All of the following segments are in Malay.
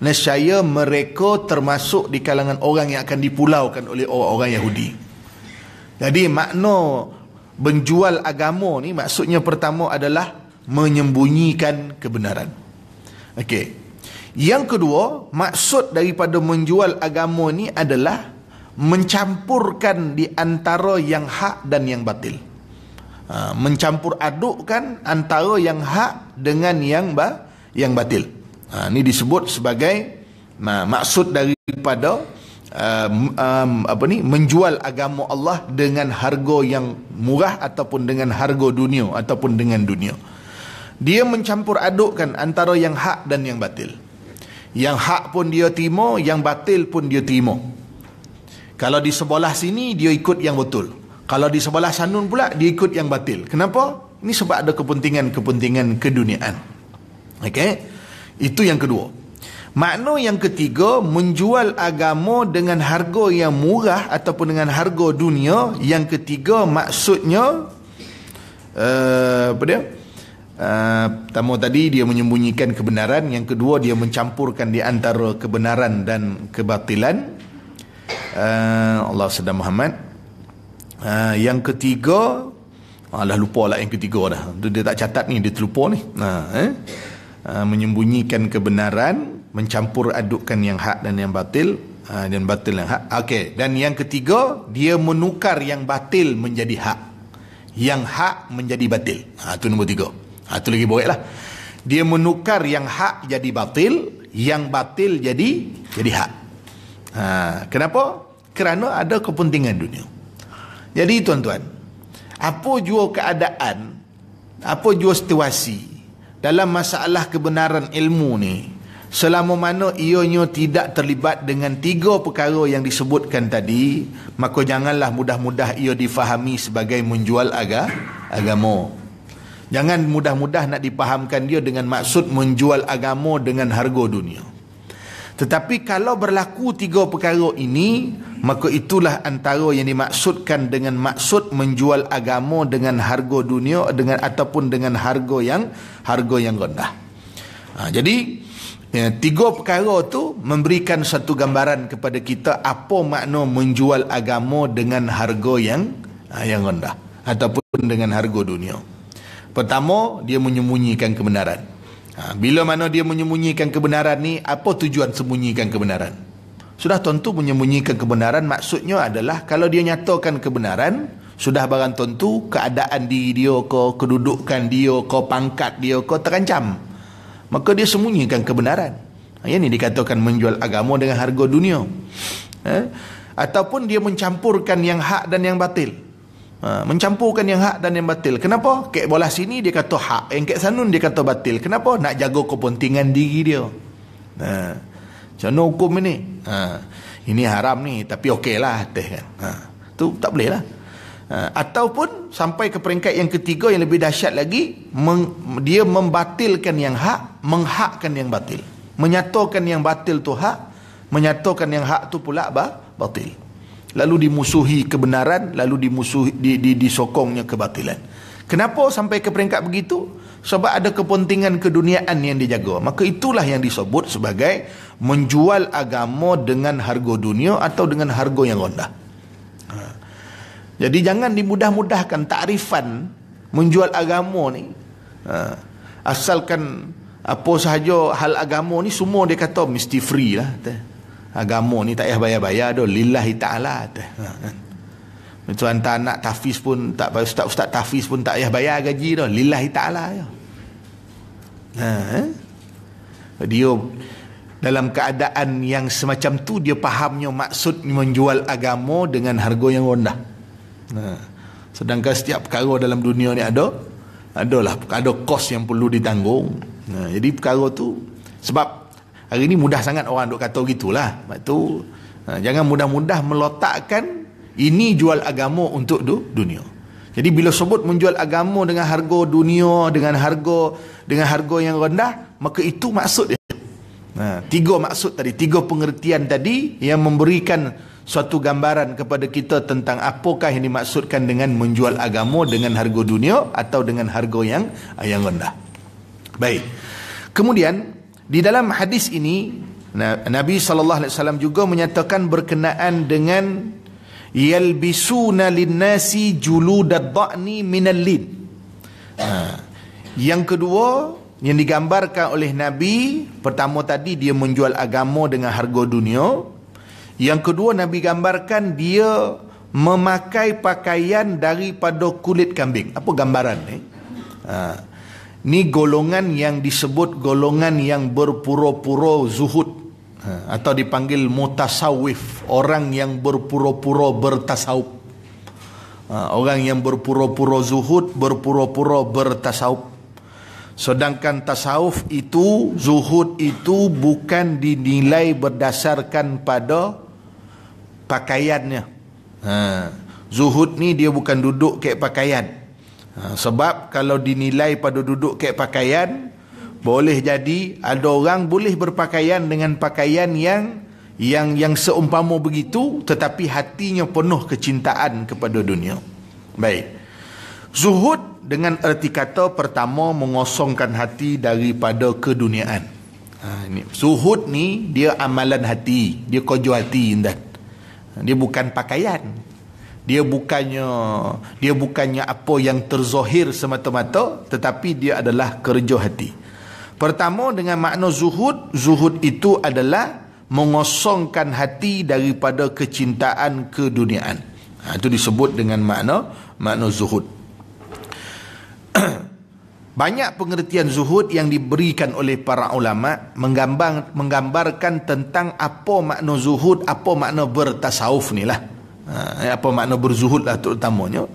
nescaya mereka termasuk di kalangan orang yang akan dipulaukan oleh orang-orang Yahudi. Jadi makna menjual agama ni maksudnya pertama adalah menyembunyikan kebenaran. Okey. Yang kedua, maksud daripada menjual agama ni adalah mencampurkan di antara yang hak dan yang batil. Ha, mencampur adukkan antara yang hak dengan yang ba yang batil. Ha, ini disebut sebagai ma, maksud daripada uh, um, apa ni menjual agama Allah dengan harga yang murah ataupun dengan harga dunia ataupun dengan dunia. Dia mencampur adukkan antara yang hak dan yang batil. Yang hak pun dia terima, yang batil pun dia terima. Kalau di sebelah sini dia ikut yang betul. Kalau di sebelah sanun pula dia ikut yang batil. Kenapa? Ini sebab ada kepentingan-kepentingan keduniaan. Okey? Itu yang kedua. Makna yang ketiga, menjual agama dengan harga yang murah ataupun dengan harga dunia. Yang ketiga, maksudnya, uh, apa dia? Uh, pertama tadi, dia menyembunyikan kebenaran. Yang kedua, dia mencampurkan di antara kebenaran dan kebatilan. Uh, Allah sedang Muhammad. Uh, yang ketiga, Alah lupa lah yang ketiga dah. Dia tak catat ni, dia terlupa ni. Nah, eh? Uh, menyembunyikan kebenaran mencampur adukkan yang hak dan yang batil uh, dan batil yang hak okey dan yang ketiga dia menukar yang batil menjadi hak yang hak menjadi batil ha tu nombor tiga ha lagi boleh lah dia menukar yang hak jadi batil yang batil jadi jadi hak ha kenapa kerana ada kepentingan dunia jadi tuan-tuan apa jua keadaan apa jua situasi dalam masalah kebenaran ilmu ni selama mana ianya tidak terlibat dengan tiga perkara yang disebutkan tadi maka janganlah mudah-mudah ia difahami sebagai menjual aga, agama jangan mudah-mudah nak dipahamkan dia dengan maksud menjual agama dengan harga dunia tetapi kalau berlaku tiga perkara ini, maka itulah antara yang dimaksudkan dengan maksud menjual agama dengan harga dunia dengan ataupun dengan harga yang harga yang rendah. Ha, jadi ya, tiga perkara tu memberikan satu gambaran kepada kita apa makna menjual agama dengan harga yang ha, yang rendah ataupun dengan harga dunia. Pertama, dia menyembunyikan kebenaran. Ha, bila mana dia menyembunyikan kebenaran ni, apa tujuan sembunyikan kebenaran? Sudah tentu menyembunyikan kebenaran maksudnya adalah kalau dia nyatakan kebenaran, sudah barang tentu keadaan diri dia ke, kedudukan dia ke, pangkat dia ke terancam. Maka dia sembunyikan kebenaran. Ha, yang ini dikatakan menjual agama dengan harga dunia. Ha? Ataupun dia mencampurkan yang hak dan yang batil. Ha, mencampurkan yang hak dan yang batil. Kenapa? Kek bola sini dia kata hak. Yang kek sanun dia kata batil. Kenapa? Nak jaga kepentingan diri dia. Ha, macam mana hukum ini? Ha, ini haram ni. Tapi okey lah. Teh, kan? ha, tak boleh lah. Ha, ataupun sampai ke peringkat yang ketiga yang lebih dahsyat lagi. Meng, dia membatilkan yang hak. Menghakkan yang batil. Menyatakan yang batil tu hak. Menyatakan yang hak tu pula bah, batil lalu dimusuhi kebenaran lalu dimusuhi di, di, disokongnya kebatilan kenapa sampai ke peringkat begitu sebab ada kepentingan keduniaan yang dijaga maka itulah yang disebut sebagai menjual agama dengan harga dunia atau dengan harga yang rendah ha. jadi jangan dimudah-mudahkan takrifan menjual agama ni ha. asalkan apa sahaja hal agama ni semua dia kata mesti free lah agama ni tak payah bayar-bayar doh lillahi taala tu ha. tuan tak nak tafiz pun tak payah ustaz ustaz tafiz pun tak payah bayar gaji doh lillahi taala ya ha eh? dia dalam keadaan yang semacam tu dia fahamnya maksud menjual agama dengan harga yang rendah ha. sedangkan setiap perkara dalam dunia ni ada adalah ada kos yang perlu ditanggung ha. jadi perkara tu sebab Hari ni mudah sangat orang duk kata gitulah. Sebab tu ha, jangan mudah-mudah melotakkan ini jual agama untuk du, dunia. Jadi bila sebut menjual agama dengan harga dunia, dengan harga dengan harga yang rendah, maka itu maksud dia. Nah, ha, tiga maksud tadi, tiga pengertian tadi yang memberikan suatu gambaran kepada kita tentang apakah yang dimaksudkan dengan menjual agama dengan harga dunia atau dengan harga yang yang rendah. Baik. Kemudian di dalam hadis ini Nabi sallallahu alaihi wasallam juga menyatakan berkenaan dengan yalbisuna linnasi juludad da'ni minal lin. Ha. Yang kedua yang digambarkan oleh Nabi pertama tadi dia menjual agama dengan harga dunia. Yang kedua Nabi gambarkan dia memakai pakaian daripada kulit kambing. Apa gambaran ni? Eh? Ha. Ini golongan yang disebut golongan yang berpura-pura zuhud ha, atau dipanggil mutasawif orang yang berpura-pura bertasawuf ha, orang yang berpura-pura zuhud berpura-pura bertasawuf sedangkan tasawuf itu zuhud itu bukan dinilai berdasarkan pada pakaiannya ha, zuhud ni dia bukan duduk kayak pakaian ha, sebab kalau dinilai pada duduk kek pakaian boleh jadi ada orang boleh berpakaian dengan pakaian yang yang yang seumpama begitu tetapi hatinya penuh kecintaan kepada dunia baik zuhud dengan erti kata pertama mengosongkan hati daripada keduniaan ha, ini. zuhud ni dia amalan hati dia kojo hati indah dia bukan pakaian dia bukannya dia bukannya apa yang terzohir semata-mata tetapi dia adalah kerja hati pertama dengan makna zuhud zuhud itu adalah mengosongkan hati daripada kecintaan keduniaan ha, itu disebut dengan makna makna zuhud banyak pengertian zuhud yang diberikan oleh para ulama menggambarkan tentang apa makna zuhud apa makna bertasawuf ni lah Ha, eh, apa makna berzuhud lah terutamanya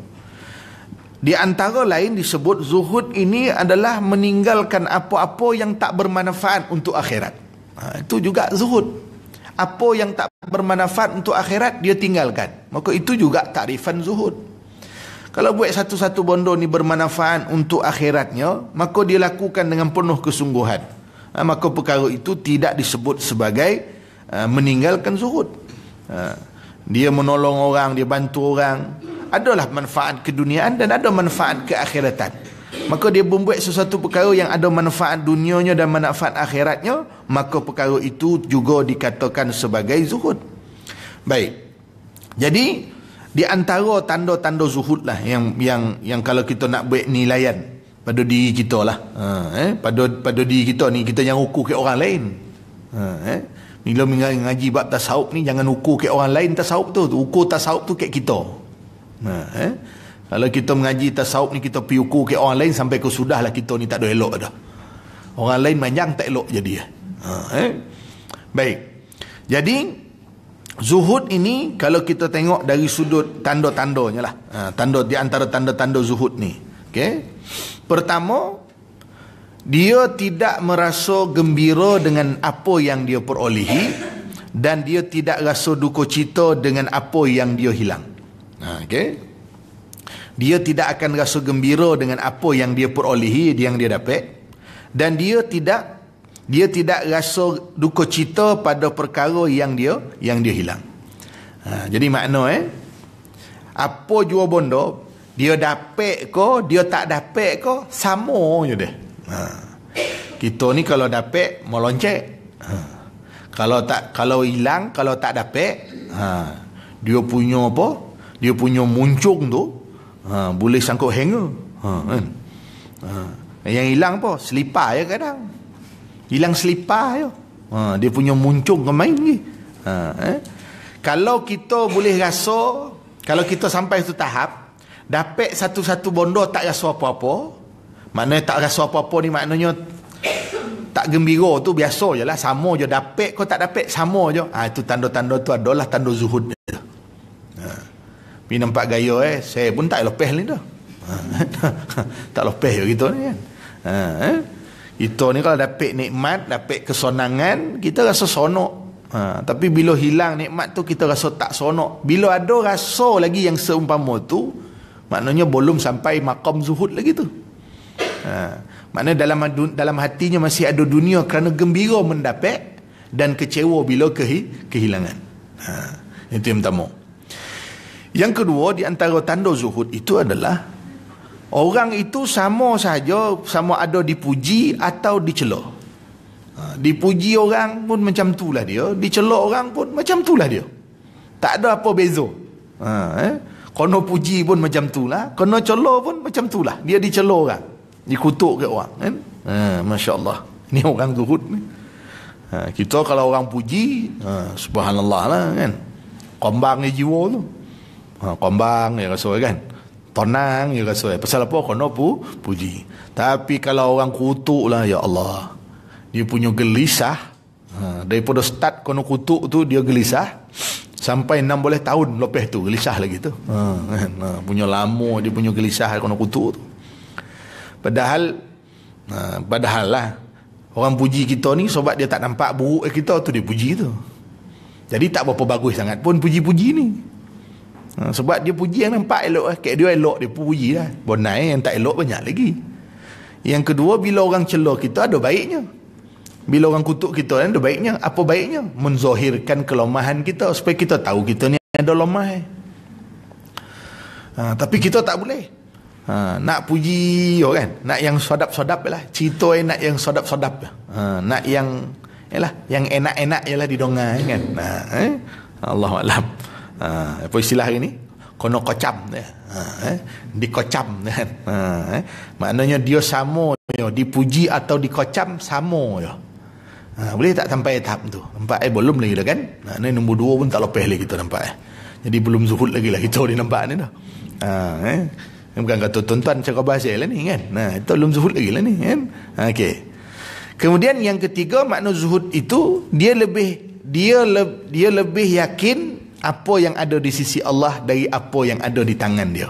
di antara lain disebut zuhud ini adalah meninggalkan apa-apa yang tak bermanfaat untuk akhirat ha, itu juga zuhud apa yang tak bermanfaat untuk akhirat dia tinggalkan maka itu juga takrifan zuhud kalau buat satu-satu bondo ni bermanfaat untuk akhiratnya maka dia lakukan dengan penuh kesungguhan ha, maka perkara itu tidak disebut sebagai meninggalkan zuhud Uh, dia menolong orang, dia bantu orang. Adalah manfaat keduniaan dan ada manfaat keakhiratan. Maka dia membuat sesuatu perkara yang ada manfaat dunianya dan manfaat akhiratnya. Maka perkara itu juga dikatakan sebagai zuhud. Baik. Jadi, di antara tanda-tanda zuhud lah yang, yang, yang kalau kita nak buat nilaian pada diri kita lah. Ha, eh? pada, pada diri kita ni, kita yang ukur ke orang lain. Ha, eh? Bila mengaji ngaji bab tasawuf ni jangan ukur kat orang lain tasawuf tu, ukur tasawuf tu kat kita. Nah, ha, ha? eh? Kalau kita mengaji tasawuf ni kita pi ukur kat orang lain sampai ke sudahlah kita ni tak ada elok dah. Orang lain manjang tak elok jadi ya. Nah, eh? Ha, Baik. Jadi zuhud ini kalau kita tengok dari sudut tanda-tandanya lah. Ha, tanda di antara tanda-tanda zuhud ni. Okey. Pertama, dia tidak merasa gembira dengan apa yang dia perolehi dan dia tidak rasa duka cita dengan apa yang dia hilang. Ha, okay? Dia tidak akan rasa gembira dengan apa yang dia perolehi, yang dia dapat. Dan dia tidak dia tidak rasa duka cita pada perkara yang dia yang dia hilang. Ha, jadi makna eh, apa jua bondo dia dapat ke, dia tak dapat ke, sama je dia. Ha. Kita ni kalau dapat meloncek. Ha. Kalau tak kalau hilang, kalau tak dapat, ha. Dia punya apa? Dia punya muncung tu ha boleh sangkut hanger. Ha kan. Ha. Yang hilang apa? Selipar ya kadang. Hilang selipar ya. Ha dia punya muncung ke main ni. Ha eh. Kalau kita boleh rasa kalau kita sampai satu tahap dapat satu-satu bondo tak rasa apa-apa mana tak rasa apa-apa ni maknanya tak gembira tu biasa je lah. Sama je dapat kau tak dapat sama je. Ha, itu tanda-tanda tu adalah tanda zuhud dia. Ha. Pergi nampak gaya eh. Saya pun tak lepeh ni tu Ha. tak lepeh je gitu ni kan. Ha. Eh. Kita ni kalau dapat nikmat, dapat kesonangan, kita rasa sonok. Ha. Tapi bila hilang nikmat tu, kita rasa tak sonok. Bila ada rasa lagi yang seumpama tu, maknanya belum sampai makam zuhud lagi tu. Ha. Makna dalam dalam hatinya masih ada dunia kerana gembira mendapat dan kecewa bila kehi, kehilangan. Ha. Itu yang pertama. Yang kedua di antara tanda zuhud itu adalah orang itu sama saja sama ada dipuji atau dicela. Ha. Dipuji orang pun macam itulah dia, dicela orang pun macam itulah dia. Tak ada apa beza. Ha, eh? Kono puji pun macam itulah, kono celo pun macam itulah. Dia dicela orang dikutuk ke orang kan ha, masya Allah ni orang zuhud ni ha, kita kalau orang puji ha, subhanallah lah kan kombang ni jiwa tu ha, kombang ya rasa kan tenang ya rasa pasal apa kena pu, puji tapi kalau orang kutuk lah ya Allah dia punya gelisah ha, daripada start kena kutuk tu dia gelisah sampai enam boleh tahun lepas tu gelisah lagi tu ha, kan? ha, punya lama dia punya gelisah kena kutuk tu Padahal ha, Padahal lah Orang puji kita ni Sebab dia tak nampak buruk kita tu Dia puji tu Jadi tak berapa bagus sangat pun Puji-puji ni ha, Sebab dia puji yang nampak elok lah Kek dia elok dia puji lah Bonai yang tak elok banyak lagi Yang kedua Bila orang celah kita ada baiknya Bila orang kutuk kita ada baiknya Apa baiknya? Menzohirkan kelemahan kita Supaya kita tahu kita ni ada lemah eh. ha, Tapi kita tak boleh Ha, nak puji yo oh, kan? Nak yang sodap-sodap lah. Cito eh, nak yang sodap-sodap. Ha, nak yang ialah yang enak-enak ialah didongai kan. Ha, eh? Allah alam. Ha, apa istilah ini? Kono kocam ya. Ha, eh? Dikocam kan. Ha, eh? Maknanya dia sama yo, dipuji atau dikocam sama yo. Ha, boleh tak sampai tahap tu? Nampak eh belum lagi dah kan? Ha, ni nombor dua pun tak lepas lagi kita nampak eh. Jadi belum zuhud lagi lah kita ni nampak ni dah. Ha, eh? bukan kata tuan-tuan cakap bahasa lah ni kan nah itu belum zuhud lagi lah ni kan okey kemudian yang ketiga makna zuhud itu dia lebih dia le, dia lebih yakin apa yang ada di sisi Allah dari apa yang ada di tangan dia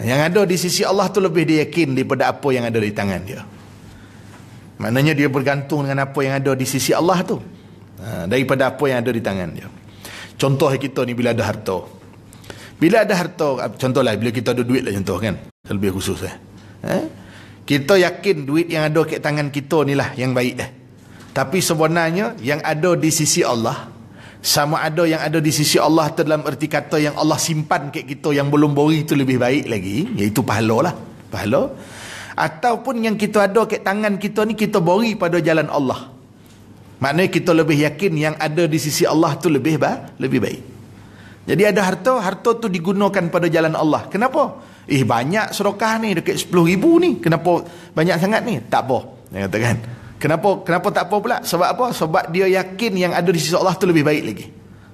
yang ada di sisi Allah tu lebih dia yakin daripada apa yang ada di tangan dia maknanya dia bergantung dengan apa yang ada di sisi Allah tu ha, daripada apa yang ada di tangan dia contoh kita ni bila ada harta bila ada harta, contohlah bila kita ada duit lah contoh kan. Lebih khusus eh. eh? Kita yakin duit yang ada kat tangan kita ni lah yang baik eh. Tapi sebenarnya yang ada di sisi Allah, sama ada yang ada di sisi Allah tu dalam erti kata yang Allah simpan kat kita yang belum bori itu lebih baik lagi. Iaitu pahala lah. Pahala. Ataupun yang kita ada kat tangan kita ni kita bori pada jalan Allah. Maknanya kita lebih yakin yang ada di sisi Allah tu lebih ba? lebih baik. Jadi ada harta, harta tu digunakan pada jalan Allah. Kenapa? Eh banyak sedekah ni dekat 10 ribu ni. Kenapa banyak sangat ni? Tak apa. Dia kata kan. Kenapa kenapa tak apa pula? Sebab apa? Sebab dia yakin yang ada di sisi Allah tu lebih baik lagi.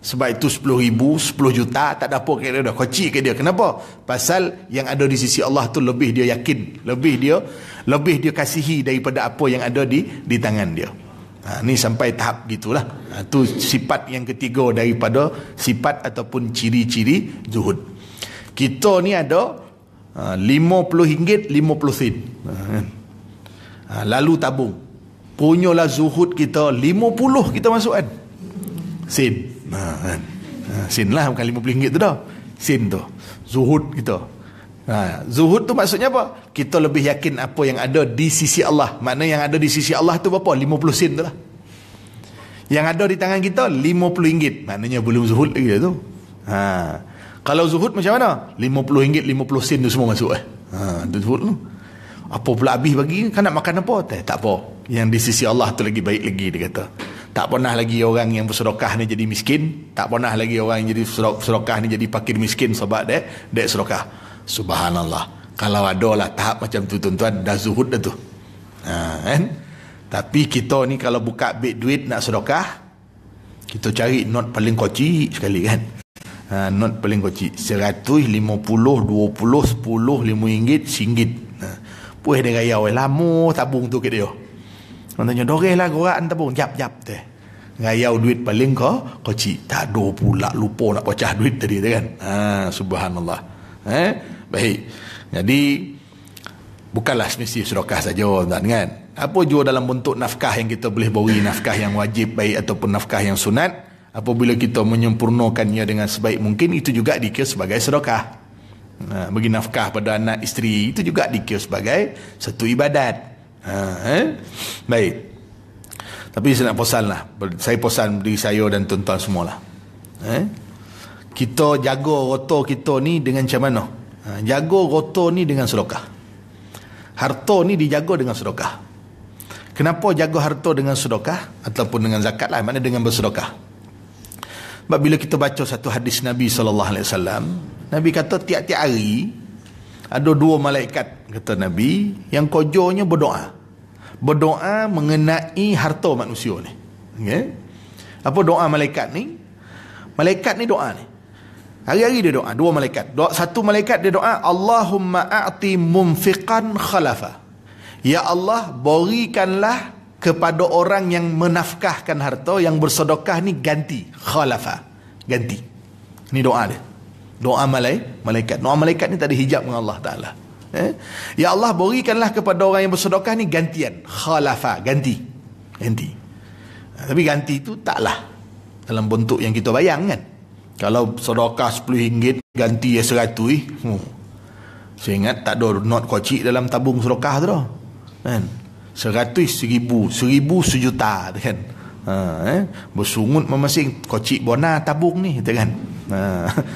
Sebab itu 10 ribu, 10 juta tak ada apa kat dia dah. Kocik kat dia. Kenapa? Pasal yang ada di sisi Allah tu lebih dia yakin, lebih dia lebih dia kasihi daripada apa yang ada di di tangan dia. Ha, ni sampai tahap gitulah. Ha, tu sifat yang ketiga daripada sifat ataupun ciri-ciri zuhud. Kita ni ada uh, RM50, RM50. Ha, ha, kan? ha, lalu tabung. Punyalah zuhud kita RM50 kita masuk kan. Sin. Ha, kan. Ha, sin lah bukan RM50 tu dah. Sin tu. Zuhud kita. Ha, zuhud tu maksudnya apa? Kita lebih yakin apa yang ada di sisi Allah. Mana yang ada di sisi Allah tu berapa? 50 sen tu lah. Yang ada di tangan kita 50 ringgit. Maknanya belum zuhud lagi tu. Ha. Kalau zuhud macam mana? 50 ringgit, 50 sen tu semua masuk eh. Ha, tu zuhud tu. Apa pula habis bagi? Kan nak makan apa? Tak, tak apa. Yang di sisi Allah tu lagi baik lagi dia kata. Tak pernah lagi orang yang bersedekah ni jadi miskin. Tak pernah lagi orang yang jadi bersedekah ni jadi pakir miskin sebab dia, dia sedekah. Subhanallah. Kalau ada lah tahap macam tu tuan-tuan dah zuhud dah tu. Ha, kan? Tapi kita ni kalau buka beg duit nak sedekah, kita cari not paling kocik sekali kan. Ha, not paling kocik. Seratus, lima puluh, dua puluh, sepuluh, lima ringgit, singgit. Ha. Puih dia raya, lama tabung tu ke dia. Orang tanya, doreh lah korak tabung. Jap, jap. Teh. Gayau duit paling kau, kocik. Tak ada pula lupa nak pecah duit tadi tu kan. Ha, subhanallah. Eh? Baik. Jadi bukanlah semestinya sedekah saja tuan kan. Apa jua dalam bentuk nafkah yang kita boleh beri, nafkah yang wajib baik ataupun nafkah yang sunat, apabila kita menyempurnakannya dengan sebaik mungkin itu juga dikira sebagai sedekah. Ha, bagi nafkah pada anak isteri itu juga dikira sebagai satu ibadat. Ha, eh? Baik. Tapi saya nak pesan lah. Saya posan diri saya dan tuan-tuan semualah. Eh? Kita jaga rotor kita ni dengan macam mana? Ha, jago roto ni dengan sedekah. Harto ni dijaga dengan sedekah. Kenapa jaga Harto dengan sedekah ataupun dengan zakat lah mana dengan bersedekah. Sebab bila kita baca satu hadis Nabi sallallahu alaihi wasallam, Nabi kata tiap-tiap hari ada dua malaikat kata Nabi yang kojonya berdoa. Berdoa mengenai harta manusia ni. Okay? Apa doa malaikat ni? Malaikat ni doa ni. Hari-hari dia doa dua malaikat. Doa satu malaikat dia doa Allahumma a'ti munfiqan khalafa. Ya Allah berikanlah kepada orang yang menafkahkan harta yang bersedekah ni ganti khalafa. Ganti. Ini doa dia. Doa malai, malaikat. Doa malaikat ni tak ada hijab dengan Allah Taala. Eh? Ya Allah berikanlah kepada orang yang bersedekah ni gantian khalafa, ganti. Ganti. Ha, tapi ganti itu taklah dalam bentuk yang kita bayangkan. Kalau sedekah RM10 ganti ya 100 eh. Hmm. Saya ingat tak ada not kocik dalam tabung sedekah tu dah. Kan? 100 seribu, seribu sejuta kan. Ha, eh? Bersungut memasing kocik bona tabung ni kan. Ha.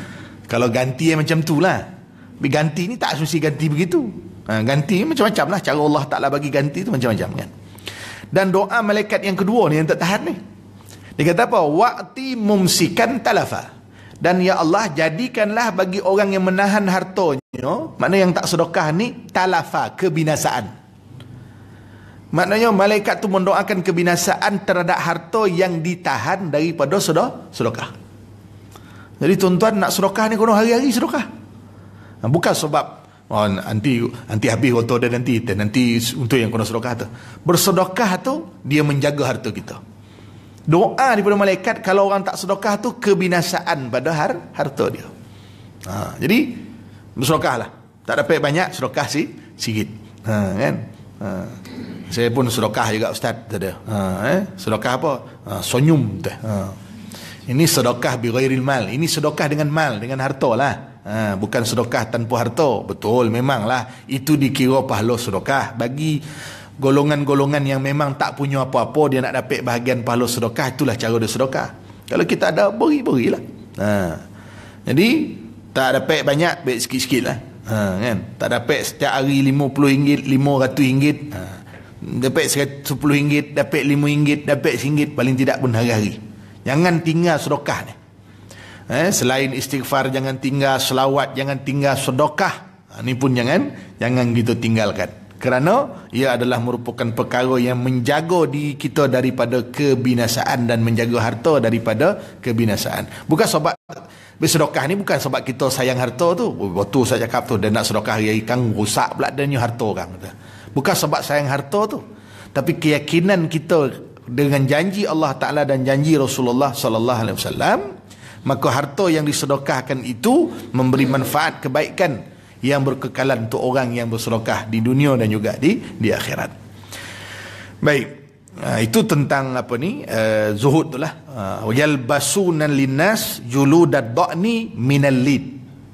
Kalau ganti yang macam tu lah. Tapi ganti ni tak susi ganti begitu. Ha, ganti macam-macam lah. Cara Allah Ta'ala bagi ganti tu macam-macam kan. Dan doa malaikat yang kedua ni yang tak tahan ni. Dia kata apa? Wakti mumsikan talafah. Dan ya Allah jadikanlah bagi orang yang menahan hartanya, maknanya yang tak sedekah ni talafa kebinasaan. Maknanya malaikat tu mendoakan kebinasaan terhadap harta yang ditahan daripada sedekah. sedekah. Jadi tuan-tuan nak sedekah ni kena hari-hari sedekah. Bukan sebab oh, nanti nanti habis waktu dia nanti nanti untuk yang kena sedekah tu. Bersedekah tu dia menjaga harta kita. Doa daripada malaikat kalau orang tak sedekah tu kebinasaan pada har harta dia. Ha, jadi bersedekah lah. Tak dapat banyak sedekah sih sikit. Ha, kan? Ha. Saya pun sedekah juga ustaz tadi. Ha, eh? Sedekah apa? Ha, senyum tu. Ha. Ini sedekah bi ghairil mal. Ini sedekah dengan mal, dengan harta lah. Ha, bukan sedekah tanpa harta. Betul memanglah itu dikira pahala sedekah bagi golongan-golongan yang memang tak punya apa-apa dia nak dapat bahagian pahala sedekah itulah cara dia sedekah kalau kita ada beri-berilah ha. jadi tak dapat banyak baik sikit-sikit lah ha, kan? tak dapat setiap hari RM50 RM500 ha. dapat sepuluh ringgit, dapat lima ringgit, dapat rm paling tidak pun hari-hari jangan tinggal sedekah ni eh, selain istighfar jangan tinggal selawat jangan tinggal sedekah ha, ni pun jangan jangan gitu tinggalkan kerana ia adalah merupakan perkara yang menjaga di kita daripada kebinasaan dan menjaga harta daripada kebinasaan. Bukan sebab bersedekah ni bukan sebab kita sayang harta tu. Betul saya cakap tu dan nak sedekah ya ikan rusak pula dan harta orang kata. Bukan sebab sayang harta tu. Tapi keyakinan kita dengan janji Allah Taala dan janji Rasulullah sallallahu alaihi wasallam maka harta yang disedekahkan itu memberi manfaat kebaikan yang berkekalan untuk orang yang bersedekah di dunia dan juga di di akhirat. Baik. Ah, itu tentang apa ni? Uh, zuhud tu lah. Uh, ah, Yal basuna linnas juludad da'ni minal lid.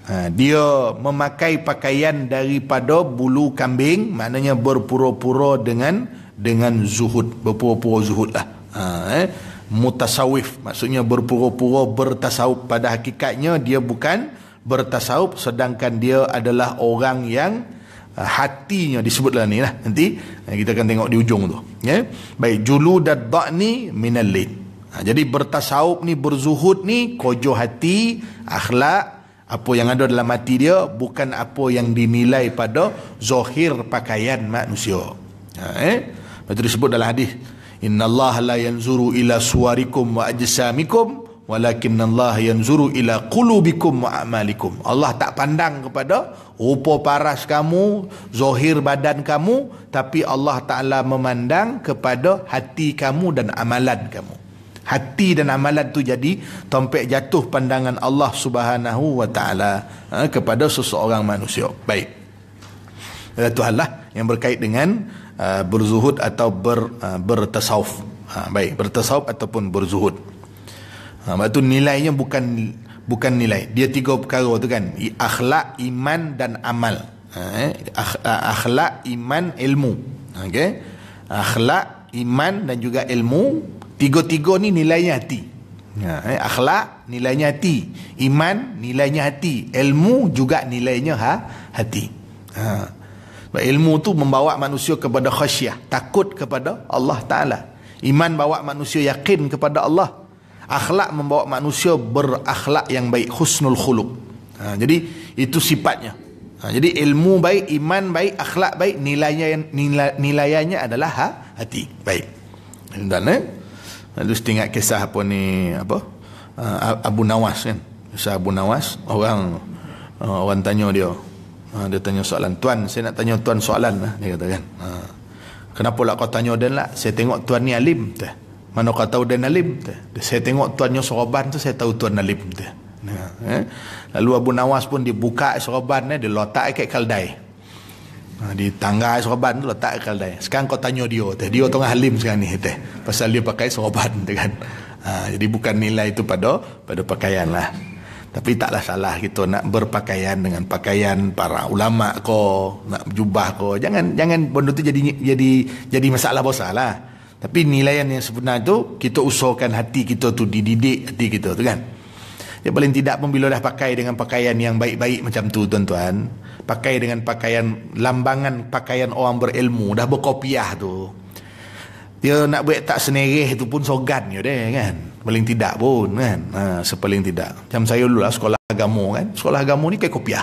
Uh, dia memakai pakaian daripada bulu kambing, maknanya berpura-pura dengan dengan zuhud, berpura-pura zuhud lah. Uh, eh? mutasawif maksudnya berpura-pura bertasawuf pada hakikatnya dia bukan bertasawuf sedangkan dia adalah orang yang eh, hatinya disebutlah ni lah nanti eh, kita akan tengok di ujung tu ya baik julu dan dak ni minal lid ha, jadi bertasawuf ni berzuhud ni kojo hati akhlak apa yang ada dalam hati dia bukan apa yang dinilai pada zahir pakaian manusia ha, eh itu disebut dalam hadis innallaha la yanzuru ila suwarikum wa ajsamikum Walakin Allah yanzuru ila kulubikum wa amalikum. Allah tak pandang kepada rupa oh, paras kamu, zohir badan kamu, tapi Allah Taala memandang kepada hati kamu dan amalan kamu. Hati dan amalan tu jadi tempat jatuh pandangan Allah Subhanahu wa taala ha, kepada seseorang manusia. Baik. Itu Allah yang berkait dengan uh, berzuhud atau ber, uh, bertasawuf. Ha, baik, bertasawuf ataupun berzuhud. Ha, sebab tu nilainya bukan bukan nilai. Dia tiga perkara tu kan. Akhlak, iman dan amal. Ha, eh? akhlak, iman, ilmu. Okay? Akhlak, iman dan juga ilmu. Tiga-tiga ni nilainya hati. Ha, eh? Akhlak, nilainya hati. Iman, nilainya hati. Ilmu juga nilainya ha, hati. Ha. Sebab ilmu tu membawa manusia kepada khasyah. Takut kepada Allah Ta'ala. Iman bawa manusia yakin kepada Allah Akhlak membawa manusia berakhlak yang baik khusnul khuluk ha, Jadi itu sifatnya ha, Jadi ilmu baik, iman baik, akhlak baik Nilainya, nilai, nilainya adalah ha, hati Baik Dan eh? Lalu setingat kisah apa ni apa ha, Abu Nawas kan Kisah Abu Nawas Orang ha, Orang tanya dia ha, Dia tanya soalan Tuan saya nak tanya tuan soalan lah. Dia kata kan Kenapa lah kau tanya dia lah Saya tengok tuan ni alim Tuan mana kau tahu dia Nalim dia, saya tengok tuannya soroban tu saya tahu tuan Nalim dia. Eh? lalu Abu Nawas pun dibuka soroban eh, dia letak ke kaldai ah, di tangga soroban tu letak kaldai sekarang kau tanya dia dia, dia tengah halim sekarang ni dia, pasal dia pakai soroban kan? ha, jadi bukan nilai itu pada pada pakaian lah tapi taklah salah kita nak berpakaian dengan pakaian para ulama ko, nak jubah ko. Jangan jangan benda tu jadi jadi jadi masalah bosalah. Tapi nilai yang sebenar itu kita usahakan hati kita tu dididik hati kita tu kan. Ya paling tidak pun bila dah pakai dengan pakaian yang baik-baik macam tu tuan-tuan, pakai dengan pakaian lambangan pakaian orang berilmu, dah berkopiah tu. Dia ya, nak buat tak senereh tu pun sogan dia deh kan. Paling tidak pun kan. Ha, sepaling tidak. Macam saya dulu lah, sekolah agama kan. Sekolah agama ni kayak kopiah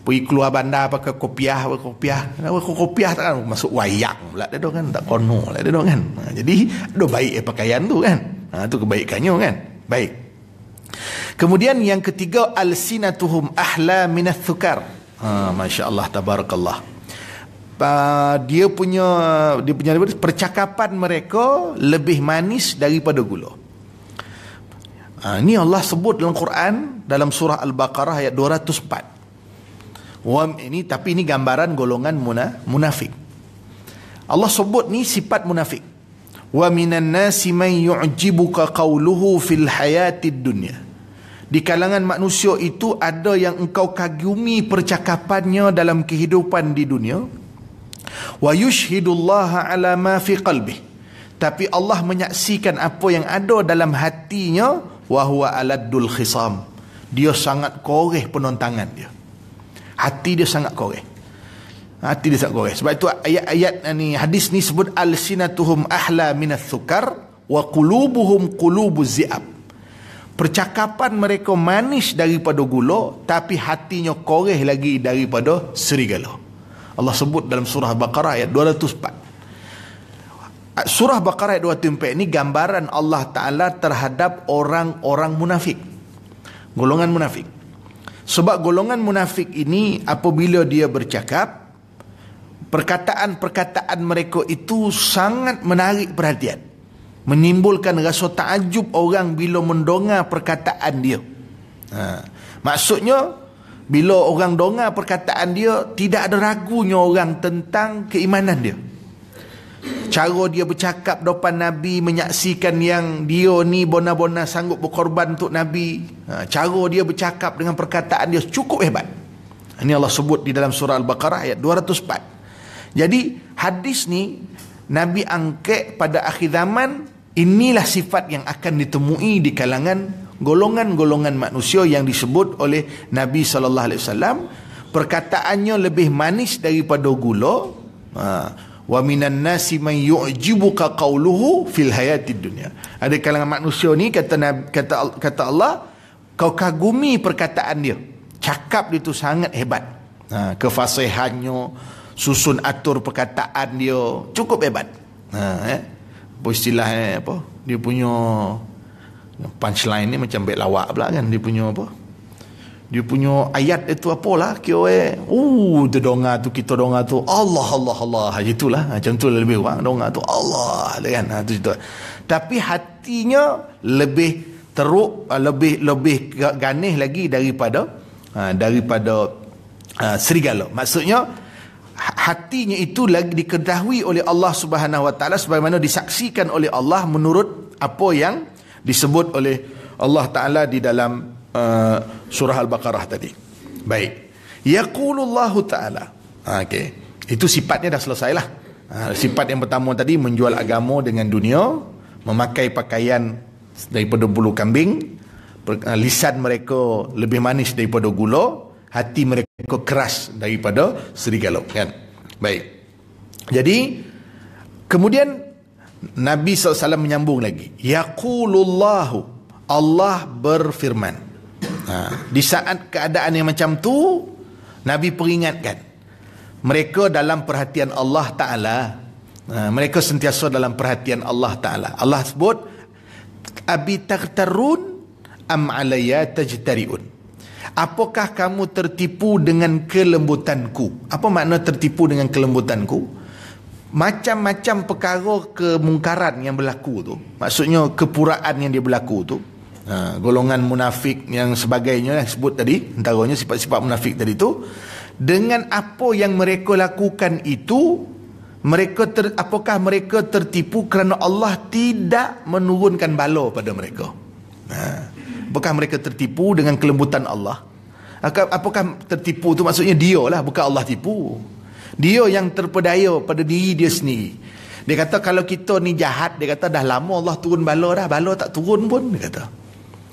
pergi keluar bandar pakai kopiah pakai kopiah kenapa kau kopiah tak kan masuk wayang pula dia kan tak kono lah dia kan ha, jadi ada baik eh, pakaian tu kan ha, tu kebaikannya kan baik kemudian yang ketiga al-sinatuhum ahla minas sukar ha, Masya Allah tabarakallah dia punya dia punya percakapan mereka lebih manis daripada gula. Ha, ini Allah sebut dalam Quran dalam surah Al-Baqarah ayat 204. Wam ini tapi ini gambaran golongan muna, munafik. Allah sebut ni sifat munafik. Wa minan nasi man yu'jibuka qawluhu fil hayatid dunya. Di kalangan manusia itu ada yang engkau kagumi percakapannya dalam kehidupan di dunia. Wa yushhidullaha ala ma fi qalbi. Tapi Allah menyaksikan apa yang ada dalam hatinya. Wahuwa aladul khisam. Dia sangat koreh penontangan dia. Hati dia sangat koreh. Hati dia sangat koreh. Sebab itu ayat-ayat ni hadis ni sebut al-sinatuhum ahla minas sukar wa kulubuhum qulubu zi'ab. Percakapan mereka manis daripada gula tapi hatinya koreh lagi daripada serigala. Allah sebut dalam surah Baqarah ayat 204. Surah Baqarah ayat 24 ini gambaran Allah Ta'ala terhadap orang-orang munafik. Golongan munafik. Sebab golongan munafik ini apabila dia bercakap, perkataan-perkataan mereka itu sangat menarik perhatian. Menimbulkan rasa takjub orang bila mendengar perkataan dia. Ha. Maksudnya, bila orang dengar perkataan dia, tidak ada ragunya orang tentang keimanan dia. Cara dia bercakap depan Nabi menyaksikan yang dia ni bona-bona sanggup berkorban untuk Nabi. Ha, cara dia bercakap dengan perkataan dia cukup hebat. Ini Allah sebut di dalam surah Al-Baqarah ayat 204. Jadi hadis ni Nabi angkat pada akhir zaman inilah sifat yang akan ditemui di kalangan golongan-golongan manusia yang disebut oleh Nabi saw perkataannya lebih manis daripada gula. Ha, wa minan nasi man yu'jibuka qawluhu fil hayatid dunia ada kalangan manusia ni kata kata kata Allah kau kagumi perkataan dia cakap dia tu sangat hebat ha kefasihannya susun atur perkataan dia cukup hebat ha eh apa istilah eh, apa dia punya punchline ni macam baik lawak pula kan dia punya apa dia punya ayat itu apalah kau eh uh tu donga tu kita donga tu Allah Allah Allah ha, itulah ha, macam tu lah lebih kurang donga tu Allah lah kan ha tu situ tapi hatinya lebih teruk ha, lebih lebih ganih lagi daripada daripada serigala maksudnya hatinya itu lagi diketahui oleh Allah Subhanahu Wa Taala sebagaimana disaksikan oleh Allah menurut apa yang disebut oleh Allah Taala di dalam Uh, surah Al-Baqarah tadi. Baik. Yaqulullah Ta'ala. Ha, okey. Itu sifatnya dah selesailah. Ha, sifat yang pertama tadi menjual agama dengan dunia. Memakai pakaian daripada bulu kambing. Uh, lisan mereka lebih manis daripada gula. Hati mereka keras daripada serigala. Kan? Baik. Jadi, kemudian Nabi SAW menyambung lagi. Yaqulullah Allah berfirman. Ha. Di saat keadaan yang macam tu, Nabi peringatkan. Mereka dalam perhatian Allah Ta'ala. Ha. Mereka sentiasa dalam perhatian Allah Ta'ala. Allah sebut, Abi taghtarun am alaya tajtariun. Apakah kamu tertipu dengan kelembutanku? Apa makna tertipu dengan kelembutanku? Macam-macam perkara kemungkaran yang berlaku tu. Maksudnya kepuraan yang dia berlaku tu ha, golongan munafik yang sebagainya yang sebut tadi antaranya sifat-sifat munafik tadi tu dengan apa yang mereka lakukan itu mereka ter, apakah mereka tertipu kerana Allah tidak menurunkan bala pada mereka ha, apakah mereka tertipu dengan kelembutan Allah apakah tertipu tu maksudnya dia lah bukan Allah tipu dia yang terpedaya pada diri dia sendiri dia kata kalau kita ni jahat dia kata dah lama Allah turun bala dah bala tak turun pun dia kata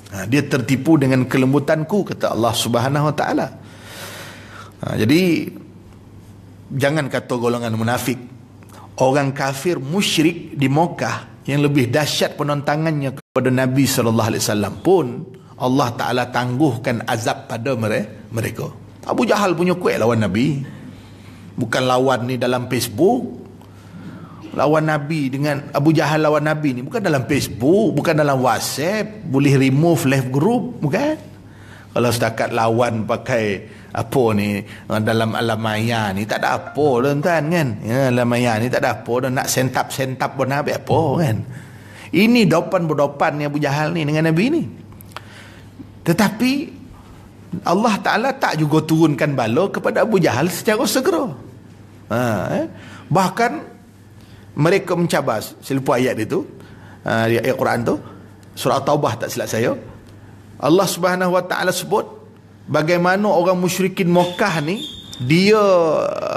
Ha, dia tertipu dengan kelembutanku kata Allah Subhanahu Wa Taala. Ha, jadi jangan kata golongan munafik. Orang kafir musyrik di Mekah yang lebih dahsyat penentangannya kepada Nabi sallallahu alaihi wasallam pun Allah Taala tangguhkan azab pada mereka. Abu Jahal punya kuat lawan Nabi. Bukan lawan ni dalam Facebook lawan Nabi dengan Abu Jahal lawan Nabi ni bukan dalam Facebook, bukan dalam WhatsApp, boleh remove live group, bukan? Kalau setakat lawan pakai apa ni ah, dalam alam maya ni tak ada apa tuan-tuan kan. Ya, alam maya ni tak ada apa dah nak sentap sentap pun apa apa kan. Ini dopan berdopan ni Abu Jahal ni dengan Nabi ni. Tetapi Allah Ta'ala tak juga turunkan bala kepada Abu Jahal secara segera. Ha, eh? Bahkan mereka mencabar saya lupa ayat itu ayat, ah, ayat Quran tu surah taubah tak silap saya Allah Subhanahu Wa Taala sebut bagaimana orang musyrikin Mekah ni dia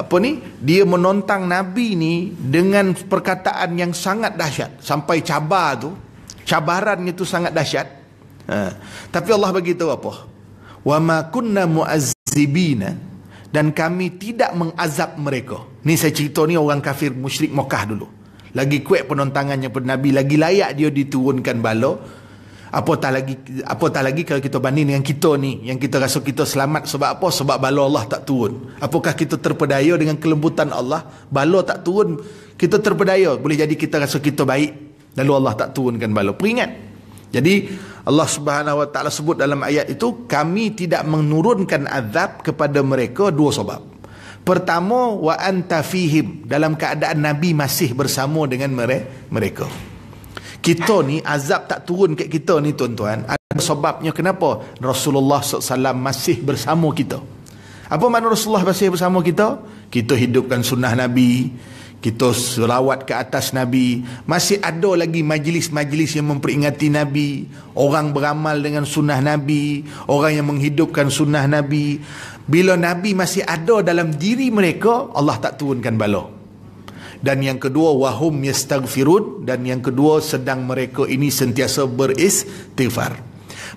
apa ni dia menontang nabi ni dengan perkataan yang sangat dahsyat sampai cabar tu cabarannya tu sangat dahsyat ha. tapi Allah bagi tahu apa wa ma kunna muazzibina dan kami tidak mengazab mereka Ni saya cerita ni orang kafir musyrik Mekah dulu. Lagi kuat penentangannya pada Nabi, lagi layak dia diturunkan bala. Apatah lagi apatah lagi kalau kita banding dengan kita ni yang kita rasa kita selamat sebab apa? Sebab bala Allah tak turun. Apakah kita terpedaya dengan kelembutan Allah? Bala tak turun, kita terpedaya. Boleh jadi kita rasa kita baik lalu Allah tak turunkan bala. Peringat. Jadi Allah Subhanahu Wa Taala sebut dalam ayat itu kami tidak menurunkan azab kepada mereka dua sebab. Pertama wa anta fihim dalam keadaan nabi masih bersama dengan mereka. Kita ni azab tak turun kat kita ni tuan-tuan. Ada sebabnya kenapa Rasulullah SAW masih bersama kita. Apa makna Rasulullah masih bersama kita? Kita hidupkan sunnah Nabi kita serawat ke atas Nabi masih ada lagi majlis-majlis yang memperingati Nabi orang beramal dengan sunnah Nabi orang yang menghidupkan sunnah Nabi bila Nabi masih ada dalam diri mereka Allah tak turunkan bala dan yang kedua wahum yastaghfirun dan yang kedua sedang mereka ini sentiasa beristighfar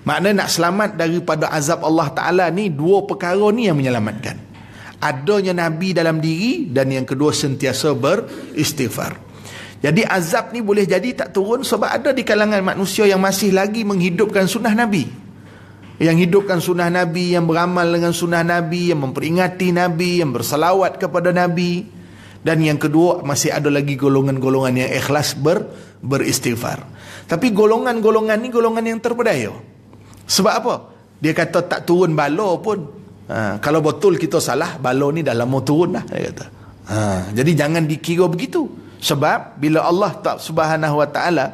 maknanya nak selamat daripada azab Allah Ta'ala ni dua perkara ni yang menyelamatkan adanya Nabi dalam diri dan yang kedua sentiasa beristighfar. Jadi azab ni boleh jadi tak turun sebab ada di kalangan manusia yang masih lagi menghidupkan sunnah Nabi. Yang hidupkan sunnah Nabi, yang beramal dengan sunnah Nabi, yang memperingati Nabi, yang bersalawat kepada Nabi. Dan yang kedua masih ada lagi golongan-golongan yang ikhlas ber, beristighfar. Tapi golongan-golongan ni golongan yang terpedaya. Sebab apa? Dia kata tak turun balo pun Ha, kalau betul kita salah, balau ni dah lama turun dah, dia kata. Ha, jadi jangan dikira begitu. Sebab bila Allah tak subhanahu wa ta'ala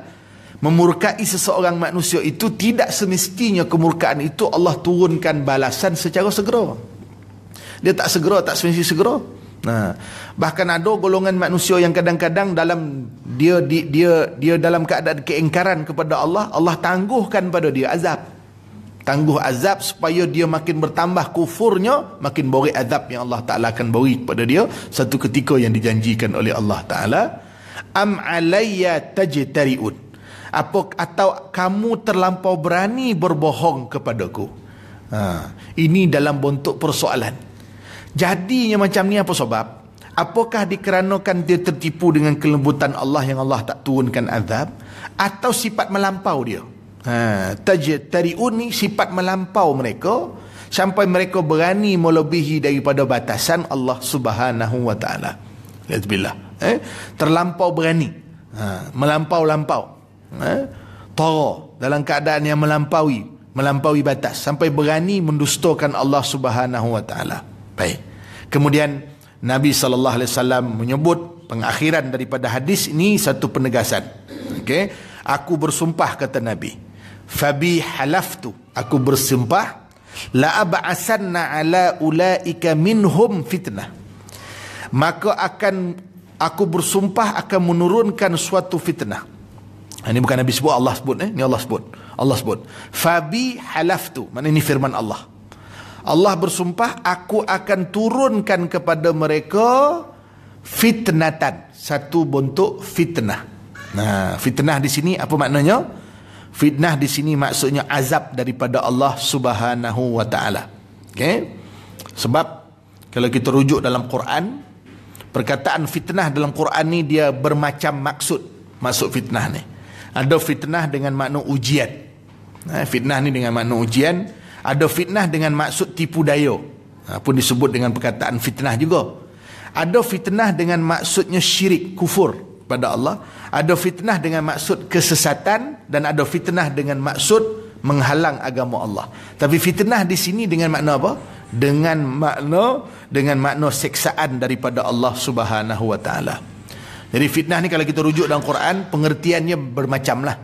memurkai seseorang manusia itu, tidak semestinya kemurkaan itu Allah turunkan balasan secara segera. Dia tak segera, tak semestinya segera. Nah, ha, bahkan ada golongan manusia yang kadang-kadang dalam dia, dia dia dia dalam keadaan keengkaran kepada Allah, Allah tangguhkan pada dia azab tangguh azab supaya dia makin bertambah kufurnya makin borik azab yang Allah Ta'ala akan beri kepada dia satu ketika yang dijanjikan oleh Allah Ta'ala am alayya tajtari'un apa atau kamu terlampau berani berbohong kepadaku ha, ini dalam bentuk persoalan jadinya macam ni apa sebab Apakah dikeranakan dia tertipu dengan kelembutan Allah yang Allah tak turunkan azab? Atau sifat melampau dia? Ha, tajid, tariun ni sifat melampau mereka sampai mereka berani melebihi daripada batasan Allah Subhanahu wa taala. Lazbillah. Eh? Terlampau berani. Ha, melampau-lampau. Eh? Tara dalam keadaan yang melampaui, melampaui batas sampai berani mendustakan Allah Subhanahu wa taala. Baik. Kemudian Nabi sallallahu alaihi wasallam menyebut pengakhiran daripada hadis ini satu penegasan. Okey. Aku bersumpah kata Nabi fabi halaftu aku bersumpah la ab'asanna ala ulaika minhum fitnah maka akan aku bersumpah akan menurunkan suatu fitnah ha, ini bukan Nabi sebut Allah sebut eh? ini Allah sebut Allah sebut fabi halaftu mana ini firman Allah Allah bersumpah aku akan turunkan kepada mereka fitnatan satu bentuk fitnah nah fitnah di sini apa maknanya Fitnah di sini maksudnya azab daripada Allah Subhanahu wa taala. Okey. Sebab kalau kita rujuk dalam Quran, perkataan fitnah dalam Quran ni dia bermacam maksud masuk fitnah ni. Ada fitnah dengan makna ujian. Nah, eh, fitnah ni dengan makna ujian, ada fitnah dengan maksud tipu daya. Ha, pun disebut dengan perkataan fitnah juga. Ada fitnah dengan maksudnya syirik, kufur. Kepada Allah ada fitnah dengan maksud kesesatan dan ada fitnah dengan maksud menghalang agama Allah tapi fitnah di sini dengan makna apa dengan makna dengan makna seksaan daripada Allah Subhanahu wa taala jadi fitnah ni kalau kita rujuk dalam Quran pengertiannya bermacam lah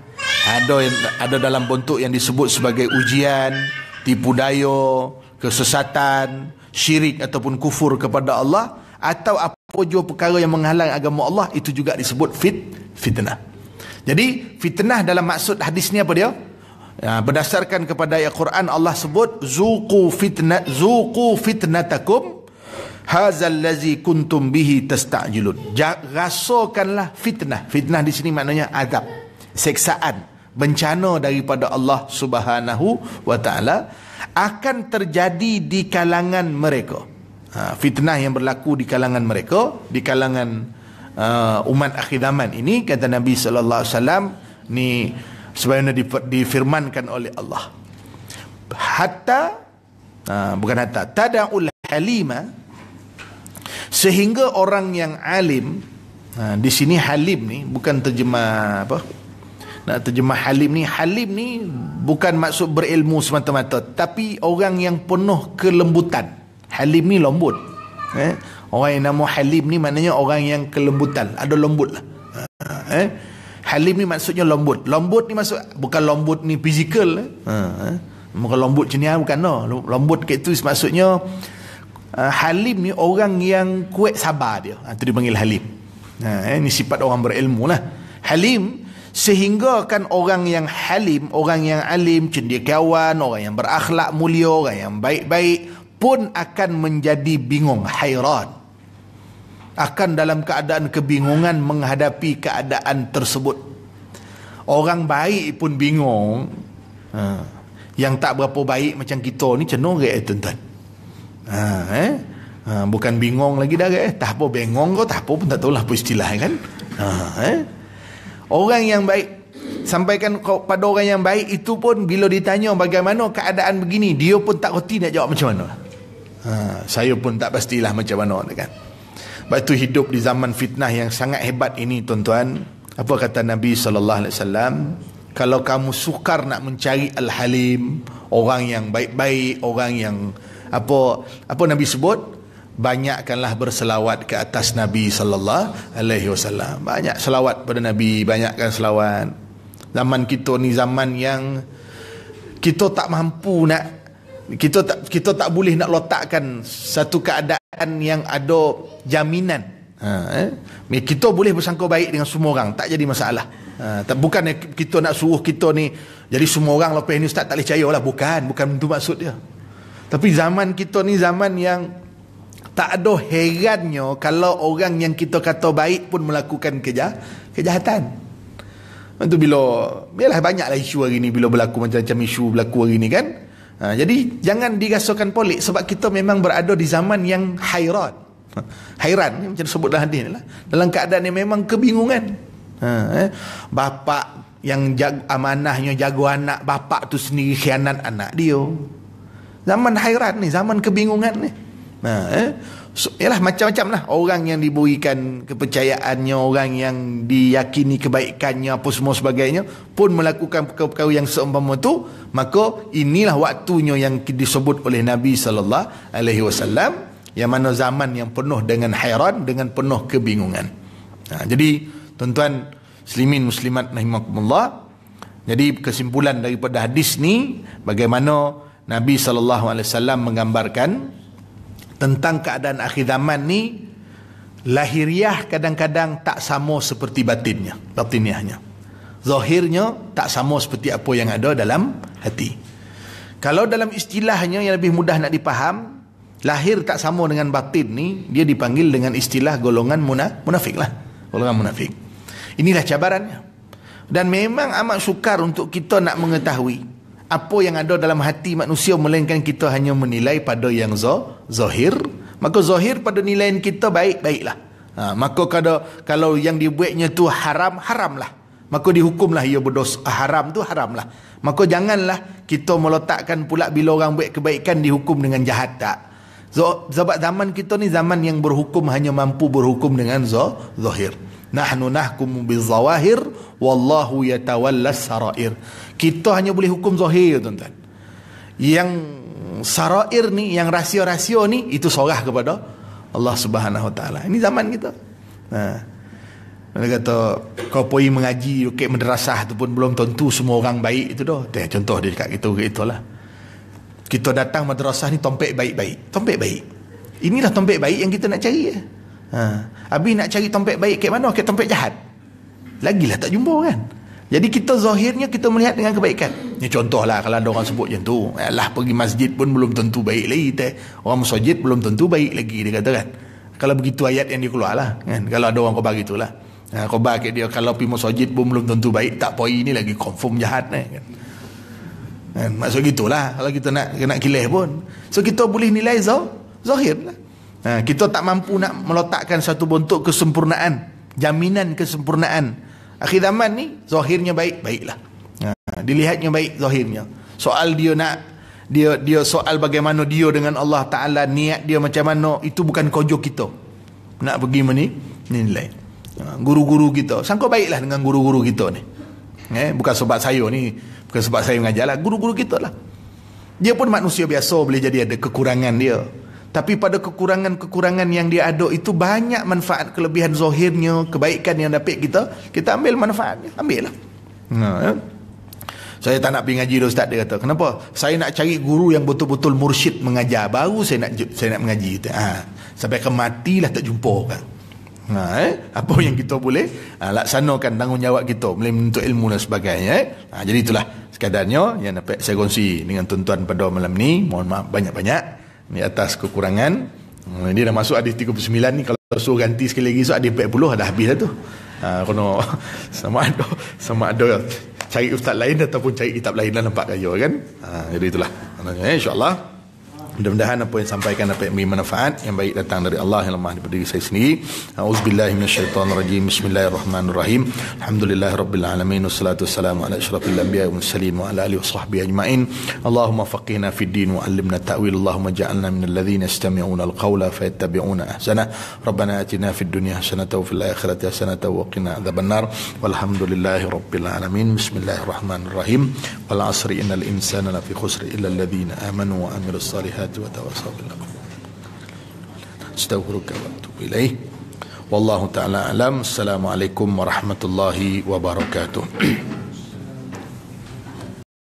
ada ada dalam bentuk yang disebut sebagai ujian tipu daya kesesatan syirik ataupun kufur kepada Allah atau apa jua perkara yang menghalang agama Allah itu juga disebut fit fitnah. Jadi fitnah dalam maksud hadis ni apa dia? Ya, berdasarkan kepada ayat Quran Allah sebut zuqu fitnat zuqu fitnatakum hazal ladzi kuntum bihi tastajilun. Ja, rasakanlah fitnah. Fitnah di sini maknanya azab, seksaan, bencana daripada Allah Subhanahu wa taala akan terjadi di kalangan mereka. Ha, fitnah yang berlaku di kalangan mereka di kalangan uh, umat akhir zaman ini kata Nabi sallallahu alaihi wasallam ni sebenarnya difirmankan oleh Allah hatta uh, bukan hatta tadaul halima sehingga orang yang alim uh, di sini halim ni bukan terjemah apa nak terjemah halim ni halim ni bukan maksud berilmu semata-mata tapi orang yang penuh kelembutan Halim ni lembut. Eh? Orang yang nama Halim ni maknanya orang yang kelembutan. Ada lembut lah. Eh? Halim ni maksudnya lembut. Lembut ni maksud bukan lembut ni fizikal. Eh? Ha, eh? Bukan lembut jenis bukan no. Lembut ke tu maksudnya uh, eh, Halim ni orang yang kuat sabar dia. Itu ha, dia panggil Halim. Ha, eh? Ini sifat orang berilmu lah. Halim sehingga kan orang yang halim, orang yang alim, cendekiawan, orang yang berakhlak mulia, orang yang baik-baik, pun akan menjadi bingung hairan akan dalam keadaan kebingungan menghadapi keadaan tersebut orang baik pun bingung ha. yang tak berapa baik macam kita ni cenong gerak tuan-tuan ha eh ha. bukan bingung lagi dah eh tak apa bengong kau tak apa pun tak tahu lah apa istilah kan ha eh orang yang baik sampaikan pada orang yang baik itu pun bila ditanya bagaimana keadaan begini dia pun tak reti nak jawab macam mana Ha, saya pun tak pastilah macam mana dia kan. Sebab itu hidup di zaman fitnah yang sangat hebat ini tuan-tuan. Apa kata Nabi SAW? Kalau kamu sukar nak mencari Al-Halim, orang yang baik-baik, orang yang apa apa Nabi sebut? banyakkanlah berselawat ke atas Nabi sallallahu alaihi wasallam. Banyak selawat pada Nabi, banyakkan selawat. Zaman kita ni zaman yang kita tak mampu nak kita tak kita tak boleh nak letakkan satu keadaan yang ada jaminan ha eh? kita boleh bersangka baik dengan semua orang tak jadi masalah ha tak bukan kita nak suruh kita ni jadi semua orang lepas ni ustaz tak boleh percayalah bukan bukan itu maksud dia tapi zaman kita ni zaman yang tak ada herannya kalau orang yang kita kata baik pun melakukan keja, kejahatan. Itu bila, biarlah banyaklah isu hari ni bila berlaku macam-macam isu berlaku hari ni kan. Ha, jadi jangan dirasakan pelik sebab kita memang berada di zaman yang ha, hairan. Hairan macam sebut dalam hadis ni lah. Dalam keadaan ni memang kebingungan. Ha, eh. Bapak yang jag, amanahnya jago anak, bapak tu sendiri khianat anak dia. Zaman hairan ni, zaman kebingungan ni. Ha, eh. So, yalah macam-macam lah orang yang diberikan kepercayaannya orang yang diyakini kebaikannya apa semua sebagainya pun melakukan perkara-perkara yang seumpama tu maka inilah waktunya yang disebut oleh Nabi saw yang mana zaman yang penuh dengan hairan dengan penuh kebingungan ha, jadi tuan-tuan muslimin muslimat rahimakumullah jadi kesimpulan daripada hadis ni bagaimana Nabi saw menggambarkan tentang keadaan akhir zaman ni lahiriah kadang-kadang tak sama seperti batinnya batiniahnya zahirnya tak sama seperti apa yang ada dalam hati kalau dalam istilahnya yang lebih mudah nak dipaham lahir tak sama dengan batin ni dia dipanggil dengan istilah golongan muna, munafik lah golongan munafik inilah cabarannya dan memang amat sukar untuk kita nak mengetahui apa yang ada dalam hati manusia melainkan kita hanya menilai pada yang zohir, maka zohir pada nilai kita baik-baiklah ha, maka kada kalau yang dibuatnya tu haram haramlah maka dihukumlah ia berdosa ah, haram tu haramlah maka janganlah kita meletakkan pula bila orang buat kebaikan dihukum dengan jahat tak sebab zaman kita ni zaman yang berhukum hanya mampu berhukum dengan zahir zo, Nahnu bil bizawahir Wallahu yatawallas sarair Kita hanya boleh hukum zahir tuan-tuan Yang sarair ni Yang rahsia-rahsia ni Itu sorah kepada Allah subhanahu wa ta'ala Ini zaman kita Nah, ha. dia kata kau pergi mengaji ke madrasah tu pun belum tentu semua orang baik itu doh. Dia contoh dia cakap gitu gitulah. Kita datang madrasah ni tompek baik-baik, tompek baik. Inilah tompek baik yang kita nak cari. Ya. Ha. Habis nak cari tempat baik ke mana? Ke tempat jahat? Lagilah tak jumpa kan? Jadi kita zahirnya kita melihat dengan kebaikan. Ini ya, contohlah kalau ada orang sebut macam tu. Alah pergi masjid pun belum tentu baik lagi. Teh. Orang masjid belum tentu baik lagi dia kata kan. Kalau begitu ayat yang dikeluarlah kan. Kalau ada orang kau bagi itulah. Ha, kau bagi dia kalau pergi masjid pun belum tentu baik. Tak poi ini lagi confirm jahat ni kan. Ha, maksud gitulah kalau kita nak nak kilah pun. So kita boleh nilai zahir lah. Ha, kita tak mampu nak meletakkan satu bentuk kesempurnaan. Jaminan kesempurnaan. Akhir zaman ni, zahirnya baik, baiklah. Ha, dilihatnya baik, zahirnya. Soal dia nak, dia dia soal bagaimana dia dengan Allah Ta'ala, niat dia macam mana, itu bukan kojo kita. Nak pergi mana ni, nilai. Ha, guru-guru kita, sangkut baiklah dengan guru-guru kita ni. Eh, bukan sebab saya ni, bukan sebab saya mengajar lah, guru-guru kita lah. Dia pun manusia biasa, boleh jadi ada kekurangan Dia. Tapi pada kekurangan-kekurangan yang dia ada itu banyak manfaat kelebihan zahirnya, kebaikan yang dapat kita, kita ambil manfaatnya, ambil lah. Ha, ya. Hmm. Saya tak nak pergi ngaji dia ustaz dia kata. Kenapa? Saya nak cari guru yang betul-betul mursyid mengajar. Baru saya nak saya nak mengaji. Ha. Sampai ke matilah tak jumpa kan? Ha, eh? Apa yang kita boleh ha, laksanakan tanggungjawab kita untuk ilmu dan sebagainya. Eh? Ha, jadi itulah sekadarnya yang dapat saya kongsi dengan tuan-tuan pada malam ni. Mohon maaf banyak-banyak ni atas kekurangan eh, ini dah masuk hadis 39 ni kalau suruh so ganti sekali lagi so hadis 40 dah habis dah tu ha, kena sama ada sama ada cari ustaz lain ataupun cari kitab lain dalam pak kayu kan ha, jadi itulah insyaAllah Mudah-mudahan apa yang sampaikan dapat memberi manfaat yang baik datang dari Allah yang lemah daripada diri saya sendiri. Auzubillahi minasyaitonirrajim. Bismillahirrahmanirrahim. Alhamdulillahirabbil alamin wassalatu wassalamu ala asyrafil anbiya wal mursalin wa ala alihi washabbihi ajmain. Allahumma faqihna fid din wa allimna ta'wil. Allahumma ja'alna minal ladzina yastami'una al-qawla fayattabi'una ahsana. Rabbana atina fid dunya hasanatan wa fil akhirati hasanatan wa qina adhaban nar. Walhamdulillahirabbil alamin. Bismillahirrahmanirrahim. Wal 'asri innal insana lafi khusr illa alladzina amanu wa 'amilus salihati الحاج وتواصوا بالأقوال استغفرك واتوب إليه والله تعالى أعلم السلام عليكم ورحمة الله وبركاته